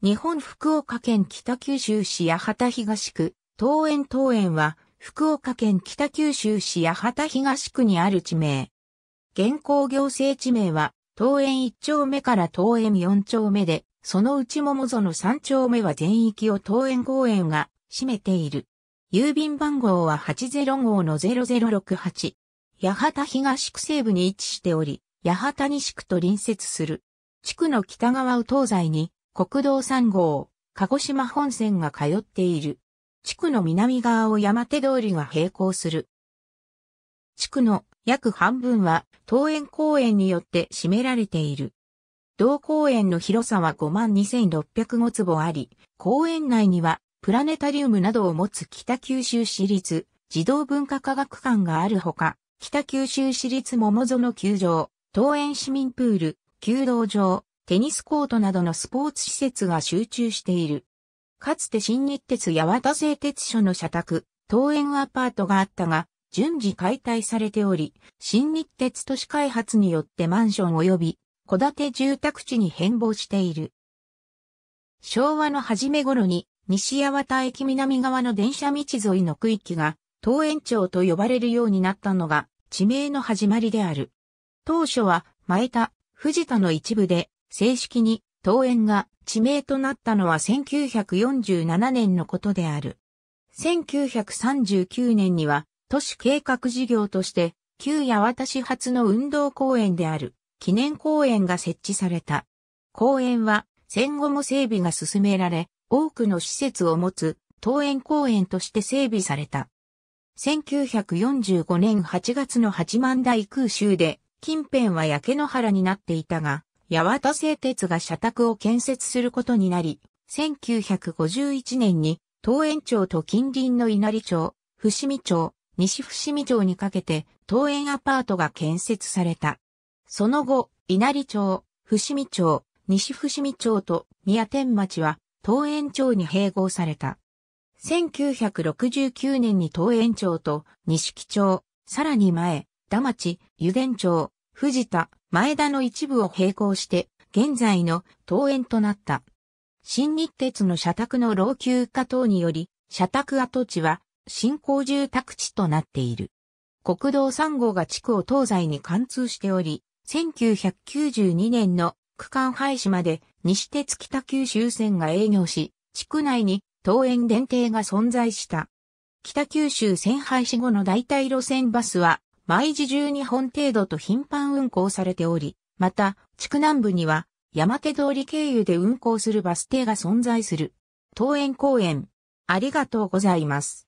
日本福岡県北九州市八幡東区、東園東園は、福岡県北九州市八幡東区にある地名。現行行政地名は、東園1丁目から東園4丁目で、そのうち桃園3丁目は全域を東園公園が占めている。郵便番号は80 5の0068。八幡東区西部に位置しており、八幡西区と隣接する。地区の北側を東西に、国道3号、鹿児島本線が通っている。地区の南側を山手通りが並行する。地区の約半分は、桃園公園によって占められている。同公園の広さは52,605坪あり、公園内にはプラネタリウムなどを持つ北九州市立児童文化科学館があるほか、北九州市立桃園球場、桃園市民プール、弓道場、テニスコートなどのスポーツ施設が集中している。かつて新日鉄八幡製鉄所の社宅、東園アパートがあったが、順次解体されており、新日鉄都市開発によってマンション及び、戸建て住宅地に変貌している。昭和の初め頃に、西八幡駅南側の電車道沿いの区域が、東園町と呼ばれるようになったのが、地名の始まりである。当初は、前田、藤田の一部で、正式に東園が地名となったのは1947年のことである。1939年には都市計画事業として旧八幡市発の運動公園である記念公園が設置された。公園は戦後も整備が進められ、多くの施設を持つ東園公園として整備された。1945年8月の八幡大空襲で近辺は焼け野原になっていたが、八幡製鉄が社宅を建設することになり、1951年に、東園町と近隣の稲荷町、伏見町、西伏見町にかけて、東園アパートが建設された。その後、稲荷町、伏見町、西伏見町と宮天町は東園町に併合された。1969年に東園町と西木町、さらに前、田町、油田町、藤田、前田の一部を並行して、現在の東園となった。新日鉄の社宅の老朽化等により、社宅跡地は新興住宅地となっている。国道3号が地区を東西に貫通しており、1992年の区間廃止まで西鉄北九州線が営業し、地区内に東園電停が存在した。北九州線廃止後の代替路線バスは毎時12本程度と頻繁運行されており、また、地区南部には山手通り経由で運行するバス停が存在する。桃園公園、ありがとうございます。